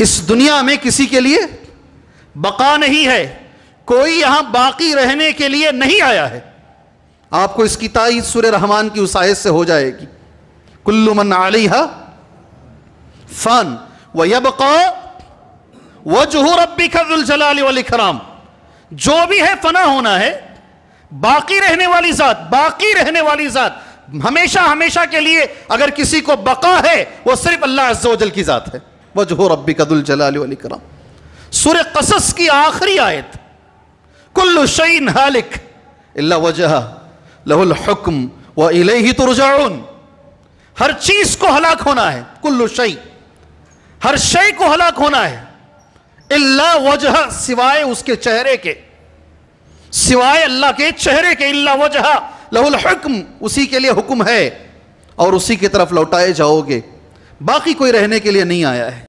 इस दुनिया में किसी के लिए बका नहीं है कोई यहां बाकी रहने के लिए नहीं आया है आपको इसकी तायद सुर रहमान की उसाइश से हो जाएगी कुल्लू मन आलिहा फन व बका व जहूर रबी खजुल खराम जो भी है फना होना है बाकी रहने वाली जात बाकी रहने वाली जात हमेशा हमेशा के लिए अगर किसी को बका है वो सिर्फ अल्लाह अज्जोजल की जात है वजह रबी कदुल जलाकरम सुर कसस की आखिरी आयत कुल्लु शैन हालिक इल्ला वजह लहुल हुक्म व इले ही तुरजाउन हर चीज को हलाक होना है कुल्लु शई हर शय को हलाक होना है इल्ला वजह सिवाय उसके चेहरे के सिवाय अल्लाह के चेहरे के इल्ला वजह लहुल हुक्म उसी के लिए हुक्म है और उसी की तरफ लौटाए जाओगे बाकी कोई रहने के लिए नहीं आया है